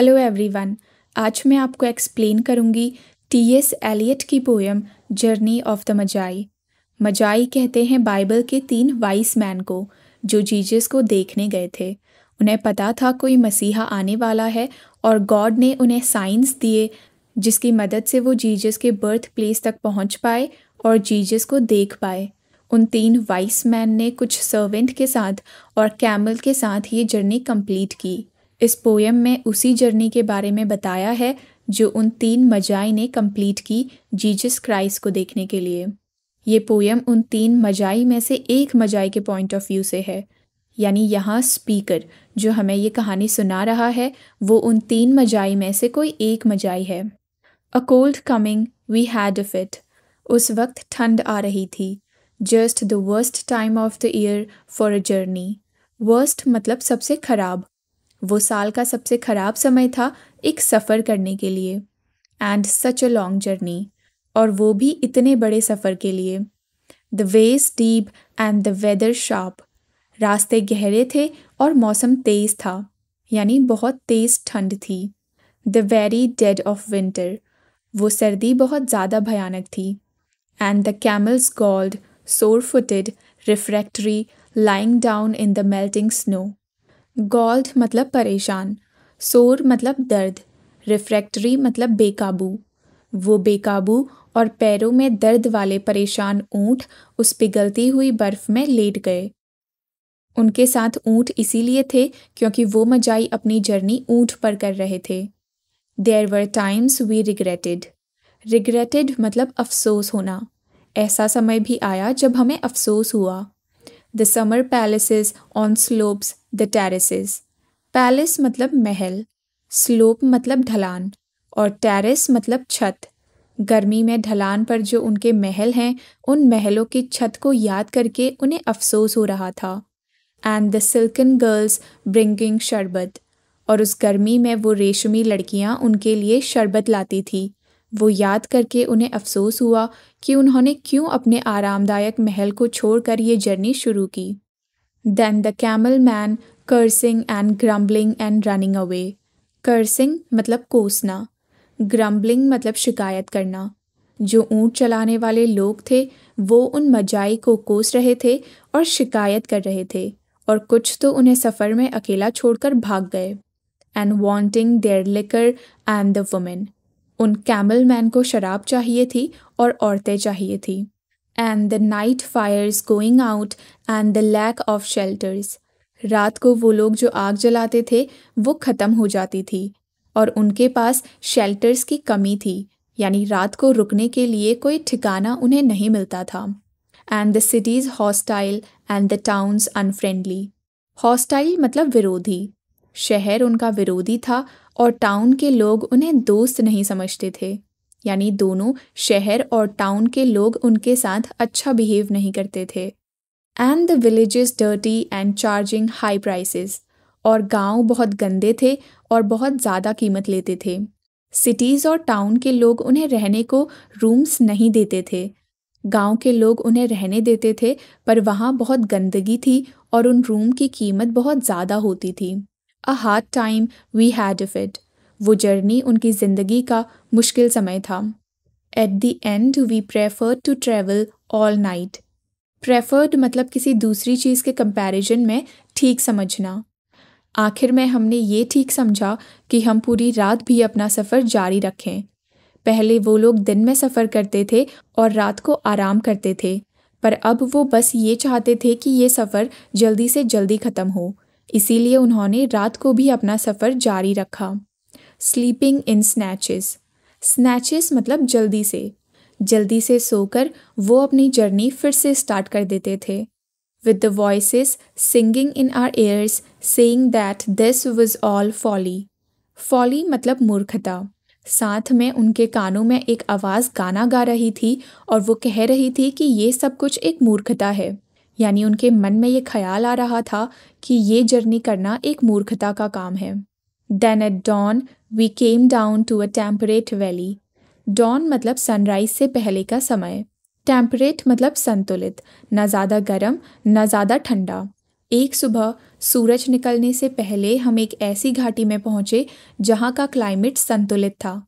Hello everyone आज मैं आपको एक्सप्लेन करूंगी टी एस एलियट की poem journey of the Magi Magi कहते हैं बाइबल के तीन वाइस मैन को जो जीजस को देखने गए थे उन्हें पता था कोई मसीहा आने वाला है और गॉड ने उन्हें साइंस दिए जिसकी मदद से वो जीजस के बर्थ प्लेस तक पहुंच पाए और जीजस को देख पाए उन तीन वाइस मैन ने कुछ सर्वेंट के साथ और कैमल के साथ ये जर्नी कंप्लीट की इस पोएम में उसी जर्नी के बारे में बताया है जो उन तीन मजाई ने कंप्लीट की जीजस क्राइस्ट को देखने के लिए ये पोएम उन तीन मजाई में से एक मजाई के पॉइंट ऑफ व्यू से है यानी यहाँ स्पीकर जो हमें ये कहानी सुना रहा है वो उन तीन मजाई में से कोई एक मजाई है a cold coming we had a fit उस वक्त ठंड आ रही थी just the worst time of the year for a journey worst मतलब सबसे ख़राब वो साल का सबसे ख़राब समय था एक सफ़र करने के लिए and such a long journey और वो भी इतने बड़े सफ़र के लिए the ways deep and the weather sharp रास्ते गहरे थे और मौसम तेज़ था यानी बहुत तेज़ ठंड थी the very dead of winter वो सर्दी बहुत ज़्यादा भयानक थी and the camels galled sore footed refractory lying down in the melting snow galled मतलब परेशान सोर मतलब दर्द रिफ्रैक्टरी मतलब बेकाबू वो बेकाबू और पैरों में दर्द वाले परेशान ऊंट उस पिघलती हुई बर्फ में लेट गए उनके साथ ऊंट इसीलिए थे क्योंकि वो मजाई अपनी जर्नी ऊंट पर कर रहे थे there were times we regretted regretted मतलब अफसोस होना ऐसा समय भी आया जब हमें अफसोस हुआ the summer palace on slopes the terraces. Palace मतलब महल स्लोप मतलब ढलान और टेरेस मतलब छत गर्मी में ढलान पर जो उनके महल हैं उन महलों की छत को याद करके उन्हें अफसोस हो रहा था and the silken girls bringing sherbet और उस गर्मी में वो रेशमी लड़कियां उनके लिए शरबत लाती थी वो याद करके उन्हें अफसोस हुआ कि उन्होंने क्यों अपने आरामदायक महल को छोड़कर ये जर्नी शुरू की then the camel men cursing and grumbling and running away cursing मतलब कोसना ग्रम्बलिंग मतलब शिकायत करना जो ऊँट चलाने वाले लोग थे वो उन मजाई को कोस रहे थे और शिकायत कर रहे थे और कुछ तो उन्हें सफ़र में अकेला छोड़कर भाग गए and wanting their liquor and the women उन कैमल मैन को शराब चाहिए थी और औरतें चाहिए थी and the night fires going out and the lack of shelters रात को वो लोग जो आग जलाते थे वो ख़त्म हो जाती थी और उनके पास शेल्टर्स की कमी थी यानी रात को रुकने के लिए कोई ठिकाना उन्हें नहीं मिलता था and the cities hostile and the towns unfriendly hostile मतलब विरोधी शहर उनका विरोधी था और टाउन के लोग उन्हें दोस्त नहीं समझते थे यानी दोनों शहर और टाउन के लोग उनके साथ अच्छा बिहेव नहीं करते थे and the village dirty and charging high prices और गांव बहुत गंदे थे और बहुत ज़्यादा कीमत लेते थे सिटीज़ और टाउन के लोग उन्हें रहने को रूम्स नहीं देते थे गांव के लोग उन्हें रहने देते थे पर वहाँ बहुत गंदगी थी और उन रूम की कीमत बहुत ज़्यादा होती थी a hard time we had of it वो जर्नी उनकी ज़िंदगी का मुश्किल समय था at the end we prefer to travel all night preferred मतलब किसी दूसरी चीज़ के कंपैरिजन में ठीक समझना आखिर में हमने ये ठीक समझा कि हम पूरी रात भी अपना सफ़र जारी रखें पहले वो लोग दिन में सफ़र करते थे और रात को आराम करते थे पर अब वो बस ये चाहते थे कि ये सफ़र जल्दी से जल्दी ख़त्म हो इसीलिए उन्होंने रात को भी अपना सफ़र जारी रखा स्लीपिंग इन स्नैचेस स्नैचेस मतलब जल्दी से जल्दी से सोकर वो अपनी जर्नी फिर से स्टार्ट कर देते थे with the voice singing in our ears saying that this was all folly folly मतलब मूर्खता साथ में उनके कानों में एक आवाज़ गाना गा रही थी और वो कह रही थी कि ये सब कुछ एक मूर्खता है यानी उनके मन में ये ख्याल आ रहा था कि ये जर्नी करना एक मूर्खता का काम है then at dawn we came down to a temperate valley dawn मतलब सनराइज से पहले का समय टेम्परेट मतलब संतुलित ना ज़्यादा गर्म ना ज़्यादा ठंडा एक सुबह सूरज निकलने से पहले हम एक ऐसी घाटी में पहुँचे जहाँ का क्लाइमेट संतुलित था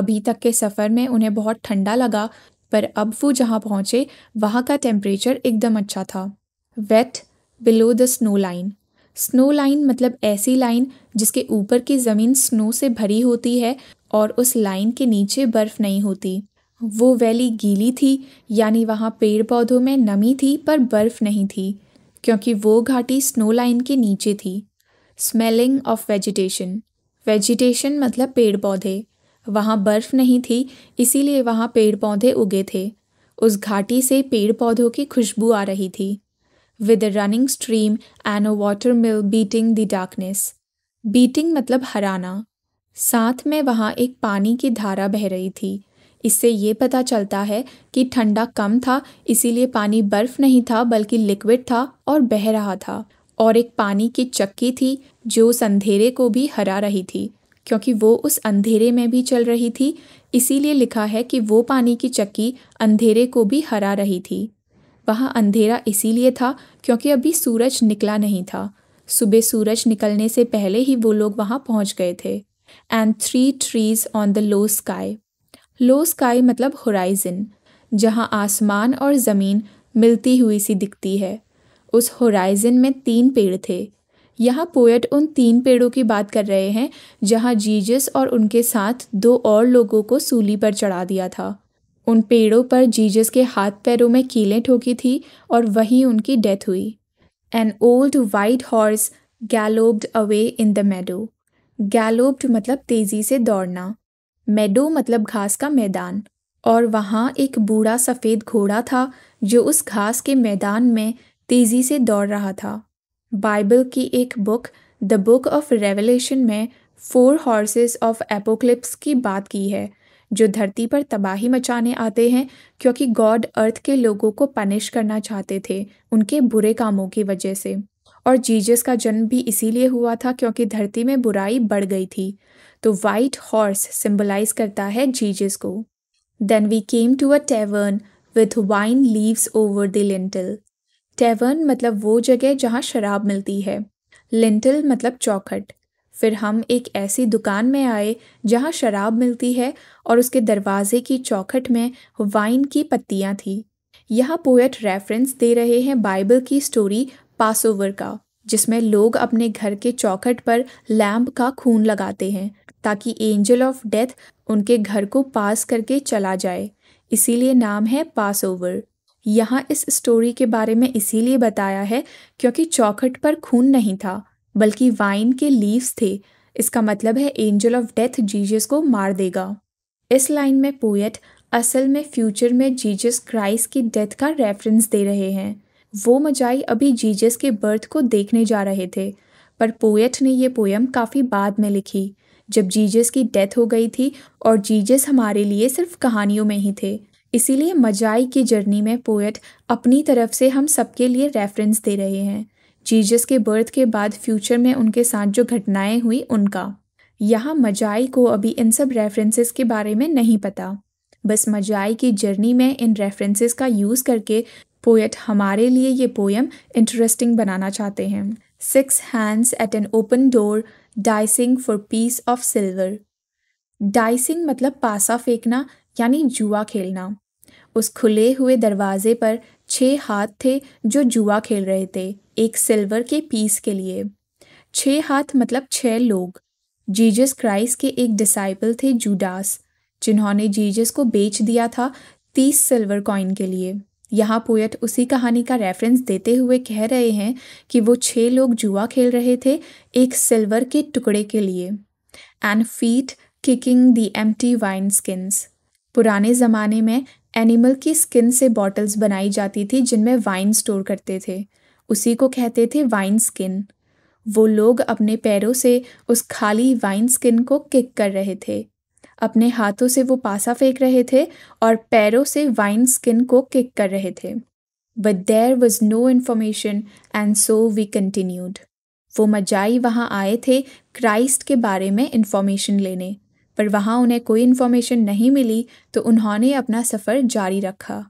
अभी तक के सफ़र में उन्हें बहुत ठंडा लगा पर अब वो जहाँ पहुँचे वहाँ का टेम्परेचर एकदम अच्छा था wet below the snow line snow line मतलब ऐसी लाइन जिसके ऊपर की ज़मीन स्नो से भरी होती है और उस लाइन के नीचे बर्फ़ नहीं होती वो वैली गीली थी यानी वहाँ पेड़ पौधों में नमी थी पर बर्फ़ नहीं थी क्योंकि वो घाटी स्नो लाइन के नीचे थी स्मेलिंग ऑफ वेजिटेशन वेजिटेशन मतलब पेड़ पौधे वहाँ बर्फ़ नहीं थी इसीलिए वहाँ पेड़ पौधे उगे थे उस घाटी से पेड़ पौधों की खुशबू आ रही थी with running stream and a water mill beating the darkness beating मतलब हराना साथ में वहाँ एक पानी की धारा बह रही थी इससे ये पता चलता है कि ठंडा कम था इसीलिए पानी बर्फ़ नहीं था बल्कि लिक्विड था और बह रहा था और एक पानी की चक्की थी जो उस अंधेरे को भी हरा रही थी क्योंकि वो उस अंधेरे में भी चल रही थी इसीलिए लिखा है कि वो पानी की चक्की अंधेरे को भी हरा रही थी वहाँ अंधेरा इसीलिए था क्योंकि अभी सूरज निकला नहीं था सुबह सूरज निकलने से पहले ही वो लोग वहाँ पहुँच गए थे and three trees on the low sky low sky मतलब होराइजन जहाँ आसमान और ज़मीन मिलती हुई सी दिखती है उस होराइजन में तीन पेड़ थे यहाँ पोएट उन तीन पेड़ों की बात कर रहे हैं जहाँ जीजस और उनके साथ दो और लोगों को सूली पर चढ़ा दिया था उन पेड़ों पर जीजस के हाथ पैरों में कीलें ठोकी थी और वहीं उनकी डेथ हुई an old white horse galloped away in the meadow galloped मतलब तेज़ी से दौड़ना मेडो मतलब घास का मैदान और वहाँ एक बूढ़ा सफ़ेद घोड़ा था जो उस घास के मैदान में तेज़ी से दौड़ रहा था बाइबल की एक book the book of Revelation में फोर हॉर्सेस ऑफ एपोक्लिप्स की बात की है जो धरती पर तबाही मचाने आते हैं क्योंकि गॉड अर्थ के लोगों को पनिश करना चाहते थे उनके बुरे कामों की वजह से और जीजस का जन्म भी इसीलिए हुआ था क्योंकि धरती में बुराई बढ़ गई थी तो वाइट हॉर्स सिंबलाइज करता है जीजस को then we came to a tavern with vine leaves over the lintel tavern मतलब वो जगह जहाँ शराब मिलती है लिंटल मतलब चौखट फिर हम एक ऐसी दुकान में आए जहाँ शराब मिलती है और उसके दरवाजे की चौखट में वाइन की पत्तियाँ थी यहाँ पोएट रेफरेंस दे रहे हैं बाइबल की स्टोरी पासओवर का जिसमें लोग अपने घर के चौखट पर लैम्प का खून लगाते हैं ताकि एंजल ऑफ डेथ उनके घर को पास करके चला जाए इसीलिए नाम है पास ओवर यहाँ इस स्टोरी के बारे में इसीलिए बताया है क्योंकि चौखट पर खून नहीं था बल्कि वाइन के लीव्स थे इसका मतलब है एंजल ऑफ डेथ जीजस को मार देगा इस लाइन में पोएट असल में फ्यूचर में जीजस क्राइस्ट की डेथ का रेफरेंस दे रहे हैं वो मजाई अभी जीजस के बर्थ को देखने जा रहे थे पर पोएट ने ये पोयम काफ़ी बाद में लिखी जब जीजस की डेथ हो गई थी और जीजस हमारे लिए सिर्फ कहानियों में ही थे इसीलिए मजाई की जर्नी में पोएट अपनी तरफ से हम सबके लिए रेफरेंस दे रहे हैं जीजस के बर्थ के बाद फ्यूचर में उनके साथ जो घटनाएं हुई उनका यहाँ मजाई को अभी इन सब रेफरेंसेस के बारे में नहीं पता बस मजाई की जर्नी में इन रेफरेंसेस का यूज़ करके पोएट हमारे लिए ये पोएम इंटरेस्टिंग बनाना चाहते हैं six hands at an open door dicing for piece of silver dicing मतलब पासा फेंकना यानी जुआ खेलना उस खुले हुए दरवाजे पर छः हाथ थे जो जुआ खेल रहे थे एक सिल्वर के पीस के लिए छह हाथ मतलब छह लोग जीजस क्राइस्ट के एक डिसाइपल थे जूडास जिन्होंने जीजस को बेच दिया था तीस सिल्वर कॉइन के लिए यहाँ पोएट उसी कहानी का रेफरेंस देते हुए कह रहे हैं कि वो छह लोग जुआ खेल रहे थे एक सिल्वर के टुकड़े के लिए and feet kicking the empty wine skins पुराने ज़माने में एनिमल की स्किन से बॉटल्स बनाई जाती थी जिनमें वाइन स्टोर करते थे उसी को कहते थे वाइन स्किन वो लोग अपने पैरों से उस खाली वाइन स्किन को किक कर रहे थे अपने हाथों से वो पासा फेंक रहे थे और पैरों से वाइन स्किन को किक कर रहे थे but there was no information and so we continued वो मजाई वहाँ आए थे क्राइस्ट के बारे में इन्फॉर्मेशन लेने पर वहाँ उन्हें कोई इन्फॉर्मेशन नहीं मिली तो उन्होंने अपना सफ़र जारी रखा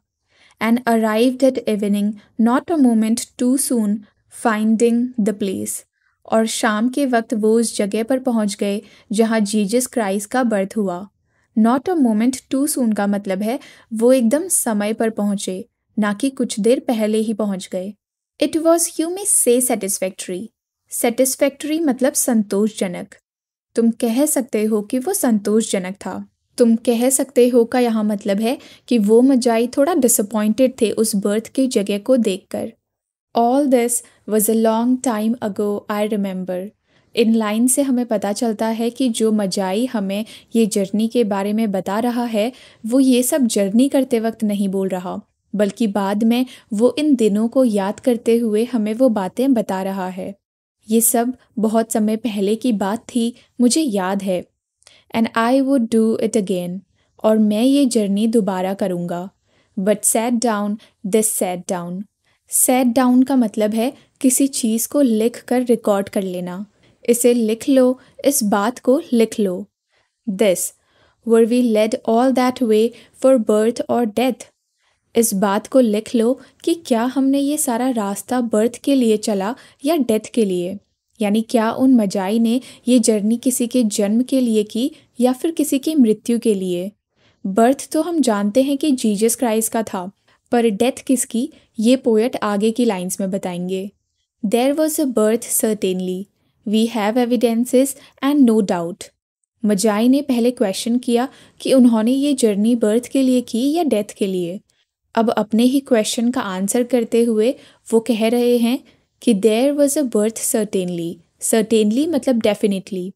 and arrived at evening not a moment too soon finding the place और शाम के वक्त वो उस जगह पर पहुंच गए जहां जीजस क्राइस्ट का बर्थ हुआ not a moment too soon का मतलब है वो एकदम समय पर पहुंचे ना कि कुछ देर पहले ही पहुंच गए इट वॉज यू मे से सेटिस्फैक्ट्री सेटिस्फैक्ट्री मतलब संतोषजनक तुम कह सकते हो कि वो संतोषजनक था तुम कह सकते हो का यहाँ मतलब है कि वो मजाई थोड़ा डिसअपॉइंटेड थे उस बर्थ की जगह को देखकर all this was a long time ago I remember इन लाइन से हमें पता चलता है कि जो मजाई हमें ये जर्नी के बारे में बता रहा है वो ये सब जर्नी करते वक्त नहीं बोल रहा बल्कि बाद में वो इन दिनों को याद करते हुए हमें वो बातें बता रहा है ये सब बहुत समय पहले की बात थी मुझे याद है and I would do it again और मैं ये जर्नी दोबारा करूँगा but set down this set down set down का मतलब है किसी चीज़ को लिख कर रिकॉर्ड कर लेना इसे लिख लो इस बात को लिख लो this were we led all that way for birth और डेथ इस बात को लिख लो कि क्या हमने ये सारा रास्ता बर्थ के लिए चला या डेथ के लिए यानी क्या उन मजाई ने ये जर्नी किसी के जन्म के लिए की या फिर किसी की मृत्यु के लिए बर्थ तो हम जानते हैं कि जीजस क्राइस्ट का था पर डेथ किसकी ये पोएट आगे की लाइंस में बताएंगे there was a birth certainly we have evidences and no doubt Magi ने पहले क्वेश्चन किया कि उन्होंने ये जर्नी बर्थ के लिए की या डेथ के लिए अब अपने ही क्वेश्चन का आंसर करते हुए वो कह रहे हैं कि there was a birth certainly certainly मतलब डेफिनेटली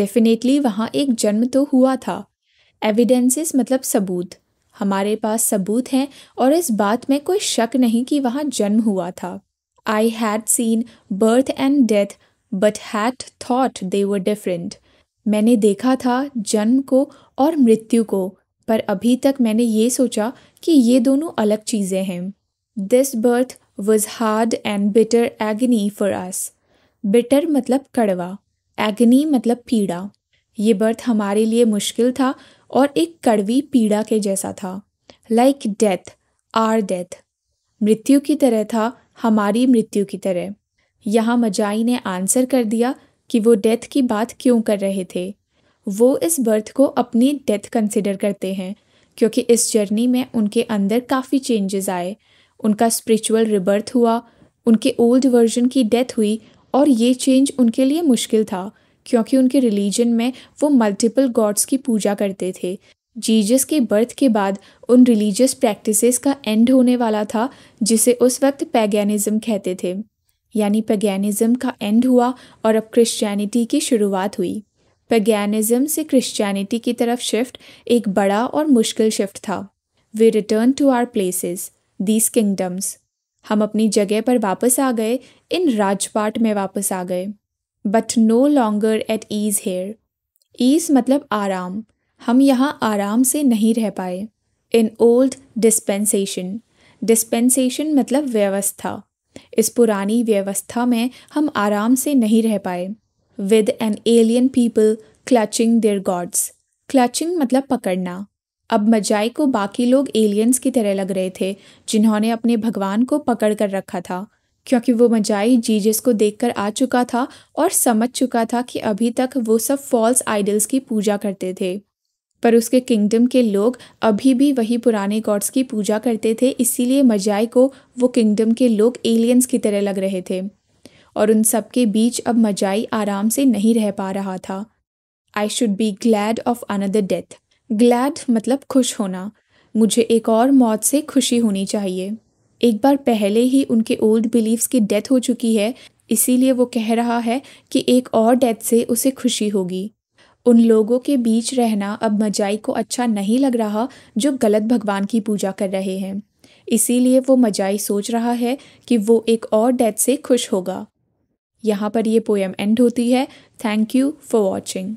डेफिनेटली वहाँ एक जन्म तो हुआ था एविडेंसेस मतलब सबूत हमारे पास सबूत हैं और इस बात में कोई शक नहीं कि वहाँ जन्म हुआ था I had seen birth and death but had thought they were different मैंने देखा था जन्म को और मृत्यु को पर अभी तक मैंने ये सोचा कि ये दोनों अलग चीज़ें हैं this birth was hard and bitter agony for us bitter मतलब कड़वा एगनी मतलब पीड़ा ये बर्थ हमारे लिए मुश्किल था और एक कड़वी पीड़ा के जैसा था लाइक डेथ आर डेथ मृत्यु की तरह था हमारी मृत्यु की तरह यहाँ मजाई ने आंसर कर दिया कि वो डेथ की बात क्यों कर रहे थे वो इस बर्थ को अपनी डेथ कंसिडर करते हैं क्योंकि इस जर्नी में उनके अंदर काफ़ी चेंजेस आए उनका स्पिरिचुअल रिबर्थ हुआ उनके ओल्ड वर्जन की डेथ हुई और ये चेंज उनके लिए मुश्किल था क्योंकि उनके रिलीजन में वो मल्टीपल गॉड्स की पूजा करते थे जीजस के बर्थ के बाद उन रिलीजियस प्रैक्टिसेस का एंड होने वाला था जिसे उस वक्त पैगैनिज़्म कहते थे यानी पैगैनिज़्म का एंड हुआ और अब क्रिश्चियनिटी की शुरुआत हुई पैगैनिज्म से क्रिश्चियनिटी की तरफ शिफ्ट एक बड़ा और मुश्किल शिफ्ट था we return to our places these kingdoms हम अपनी जगह पर वापस आ गए इन राजपाट में वापस आ गए but no longer at ease here ease मतलब आराम हम यहाँ आराम से नहीं रह पाए इन ओल्ड डिस्पेंसेशन डिस्पेंसेशन मतलब व्यवस्था इस पुरानी व्यवस्था में हम आराम से नहीं रह पाए with an alien people clutching their gods clutching मतलब पकड़ना अब मजाई को बाकी लोग एलियंस की तरह लग रहे थे जिन्होंने अपने भगवान को पकड़ कर रखा था क्योंकि वो मजाई जीजस को देखकर आ चुका था और समझ चुका था कि अभी तक वो सब फॉल्स आइडल्स की पूजा करते थे पर उसके किंगडम के लोग अभी भी वही पुराने गॉड्स की पूजा करते थे इसीलिए मजाई को वो किंगडम के लोग एलियंस की तरह लग रहे थे और उन सब के बीच अब मजाई आराम से नहीं रह पा रहा था I should be glad of another death glad मतलब खुश होना मुझे एक और मौत से खुशी होनी चाहिए एक बार पहले ही उनके ओल्ड बिलीव्स की डेथ हो चुकी है इसीलिए वो कह रहा है कि एक और डेथ से उसे खुशी होगी उन लोगों के बीच रहना अब मजाई को अच्छा नहीं लग रहा जो गलत भगवान की पूजा कर रहे हैं इसीलिए वो मजाई सोच रहा है कि वो एक और डेथ से खुश होगा यहाँ पर ये पोएम एंड होती है थैंक यू फॉर वॉचिंग